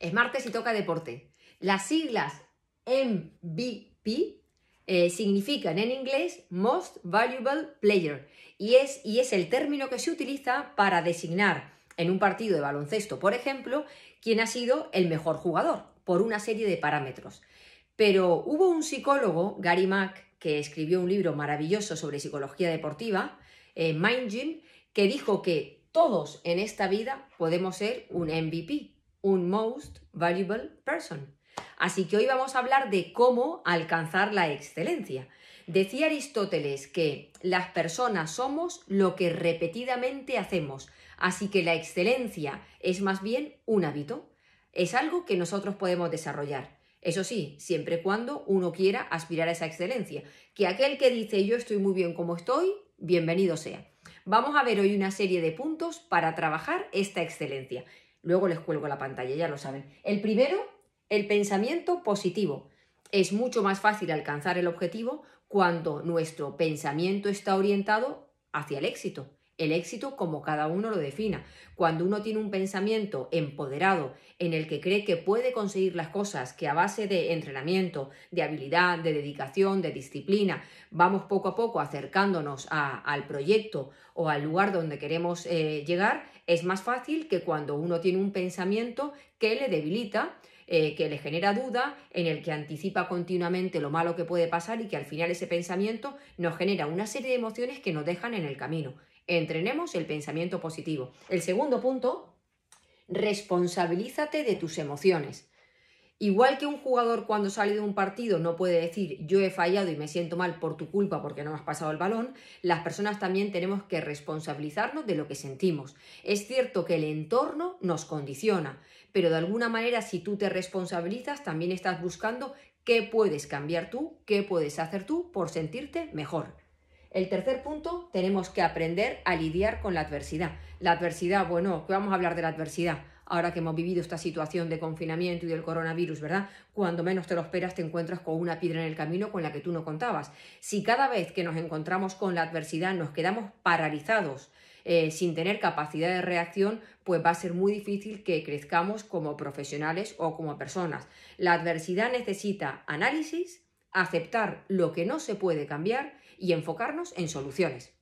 Es martes y toca deporte. Las siglas MVP eh, significan en inglés Most Valuable Player y es, y es el término que se utiliza para designar en un partido de baloncesto, por ejemplo, quién ha sido el mejor jugador por una serie de parámetros. Pero hubo un psicólogo, Gary Mack, que escribió un libro maravilloso sobre psicología deportiva, eh, Mind Gym, que dijo que todos en esta vida podemos ser un MVP, un Most Valuable Person. Así que hoy vamos a hablar de cómo alcanzar la excelencia. Decía Aristóteles que las personas somos lo que repetidamente hacemos, así que la excelencia es más bien un hábito, es algo que nosotros podemos desarrollar. Eso sí, siempre y cuando uno quiera aspirar a esa excelencia. Que aquel que dice yo estoy muy bien como estoy, bienvenido sea. Vamos a ver hoy una serie de puntos para trabajar esta excelencia. Luego les cuelgo la pantalla, ya lo saben. El primero, el pensamiento positivo. Es mucho más fácil alcanzar el objetivo cuando nuestro pensamiento está orientado hacia el éxito el éxito como cada uno lo defina. Cuando uno tiene un pensamiento empoderado en el que cree que puede conseguir las cosas que a base de entrenamiento, de habilidad, de dedicación, de disciplina, vamos poco a poco acercándonos al proyecto o al lugar donde queremos eh, llegar, es más fácil que cuando uno tiene un pensamiento que le debilita, eh, que le genera duda, en el que anticipa continuamente lo malo que puede pasar y que al final ese pensamiento nos genera una serie de emociones que nos dejan en el camino. Entrenemos el pensamiento positivo. El segundo punto, responsabilízate de tus emociones. Igual que un jugador cuando sale de un partido no puede decir yo he fallado y me siento mal por tu culpa porque no me has pasado el balón, las personas también tenemos que responsabilizarnos de lo que sentimos. Es cierto que el entorno nos condiciona, pero de alguna manera si tú te responsabilizas, también estás buscando qué puedes cambiar tú, qué puedes hacer tú por sentirte mejor. El tercer punto, tenemos que aprender a lidiar con la adversidad. La adversidad, bueno, que vamos a hablar de la adversidad ahora que hemos vivido esta situación de confinamiento y del coronavirus, ¿verdad? Cuando menos te lo esperas te encuentras con una piedra en el camino con la que tú no contabas. Si cada vez que nos encontramos con la adversidad nos quedamos paralizados, eh, sin tener capacidad de reacción, pues va a ser muy difícil que crezcamos como profesionales o como personas. La adversidad necesita análisis, aceptar lo que no se puede cambiar y enfocarnos en soluciones.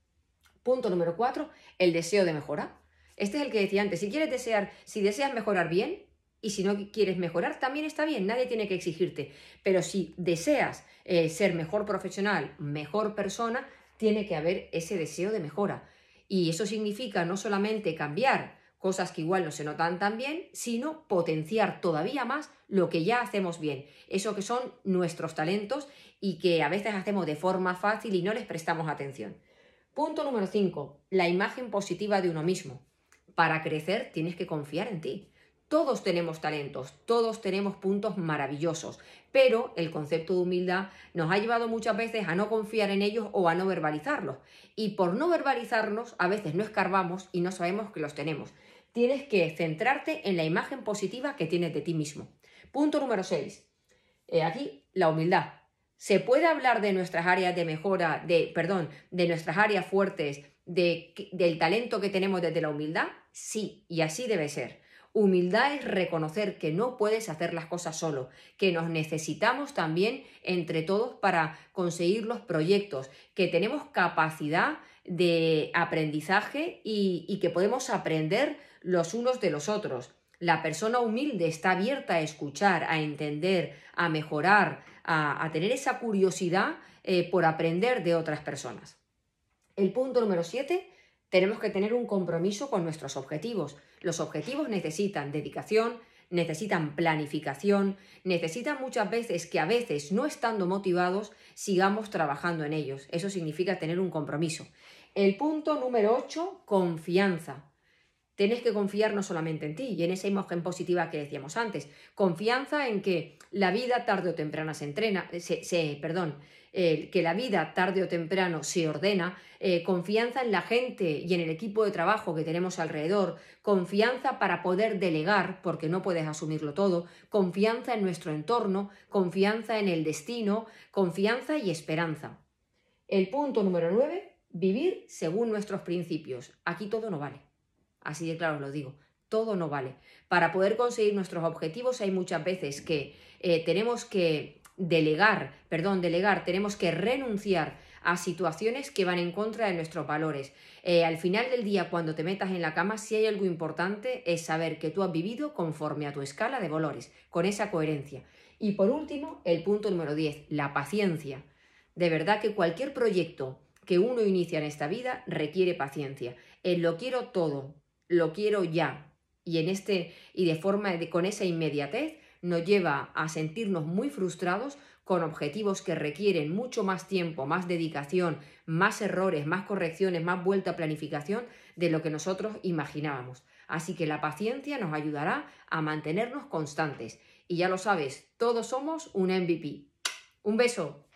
Punto número cuatro, el deseo de mejora. Este es el que decía antes, si quieres desear, si deseas mejorar bien, y si no quieres mejorar, también está bien, nadie tiene que exigirte. Pero si deseas eh, ser mejor profesional, mejor persona, tiene que haber ese deseo de mejora. Y eso significa no solamente cambiar cosas que igual no se notan tan bien, sino potenciar todavía más lo que ya hacemos bien, eso que son nuestros talentos y que a veces hacemos de forma fácil y no les prestamos atención. Punto número 5, la imagen positiva de uno mismo. Para crecer tienes que confiar en ti. Todos tenemos talentos, todos tenemos puntos maravillosos, pero el concepto de humildad nos ha llevado muchas veces a no confiar en ellos o a no verbalizarlos. Y por no verbalizarnos, a veces no escarbamos y no sabemos que los tenemos. Tienes que centrarte en la imagen positiva que tienes de ti mismo. Punto número 6. Eh, aquí, la humildad. Se puede hablar de nuestras áreas de mejora, de, perdón, de nuestras áreas fuertes, del talento que tenemos desde la humildad. Sí, y así debe ser. Humildad es reconocer que no puedes hacer las cosas solo, que nos necesitamos también entre todos para conseguir los proyectos, que tenemos capacidad de aprendizaje y, que podemos aprender los unos de los otros. La persona humilde está abierta a escuchar, a entender, a mejorar, a, tener esa curiosidad eh, por aprender de otras personas. El punto número 7, tenemos que tener un compromiso con nuestros objetivos. Los objetivos necesitan dedicación, necesitan planificación, necesitan muchas veces que a veces no estando motivados sigamos trabajando en ellos. Eso significa tener un compromiso. El punto número 8, confianza. Tienes que confiar no solamente en ti y en esa imagen positiva que decíamos antes, confianza en que la vida tarde o temprano se entrena, eh, se, perdón, eh, que la vida tarde o temprano se ordena, eh, confianza en la gente y en el equipo de trabajo que tenemos alrededor, confianza para poder delegar, porque no puedes asumirlo todo, confianza en nuestro entorno, confianza en el destino, confianza y esperanza. El punto número 9, vivir según nuestros principios. Aquí todo no vale. Así de claro os lo digo. Todo no vale. Para poder conseguir nuestros objetivos hay muchas veces que eh, tenemos que delegar, perdón, delegar, tenemos que renunciar a situaciones que van en contra de nuestros valores. Eh, al final del día, cuando te metas en la cama, si hay algo importante es saber que tú has vivido conforme a tu escala de valores, con esa coherencia. Y por último, el punto número 10, la paciencia. De verdad que cualquier proyecto que uno inicia en esta vida requiere paciencia. El lo quiero todo, lo quiero ya y en este y de forma con esa inmediatez nos lleva a sentirnos muy frustrados con objetivos que requieren mucho más tiempo, más dedicación, más errores, más correcciones, más vuelta a planificación de lo que nosotros imaginábamos. Así que la paciencia nos ayudará a mantenernos constantes. Y ya lo sabes, todos somos un MVP. Un beso.